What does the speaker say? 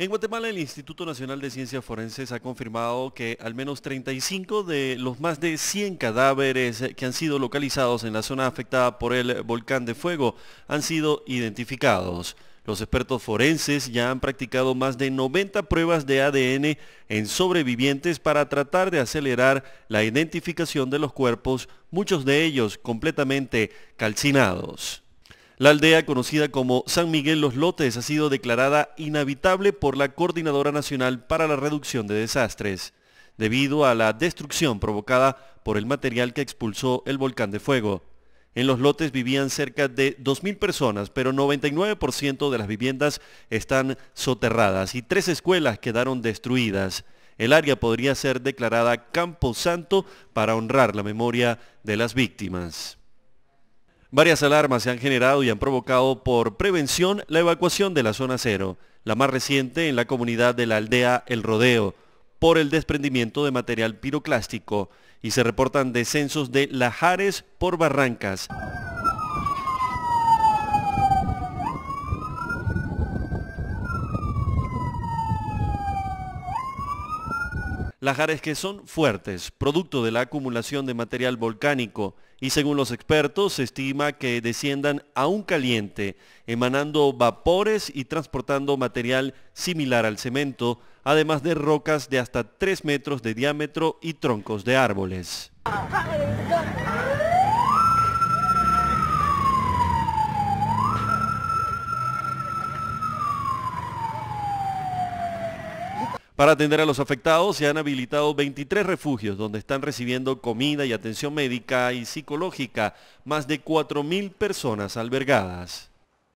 En Guatemala, el Instituto Nacional de Ciencias Forenses ha confirmado que al menos 35 de los más de 100 cadáveres que han sido localizados en la zona afectada por el volcán de fuego han sido identificados. Los expertos forenses ya han practicado más de 90 pruebas de ADN en sobrevivientes para tratar de acelerar la identificación de los cuerpos, muchos de ellos completamente calcinados. La aldea, conocida como San Miguel Los Lotes, ha sido declarada inhabitable por la Coordinadora Nacional para la Reducción de Desastres, debido a la destrucción provocada por el material que expulsó el volcán de fuego. En los lotes vivían cerca de 2.000 personas, pero 99% de las viviendas están soterradas y tres escuelas quedaron destruidas. El área podría ser declarada campo santo para honrar la memoria de las víctimas. Varias alarmas se han generado y han provocado por prevención la evacuación de la zona cero, la más reciente en la comunidad de la aldea El Rodeo, por el desprendimiento de material piroclástico y se reportan descensos de lajares por barrancas. Las áreas que son fuertes, producto de la acumulación de material volcánico, y según los expertos se estima que desciendan aún caliente, emanando vapores y transportando material similar al cemento, además de rocas de hasta 3 metros de diámetro y troncos de árboles. Para atender a los afectados se han habilitado 23 refugios donde están recibiendo comida y atención médica y psicológica más de 4.000 personas albergadas.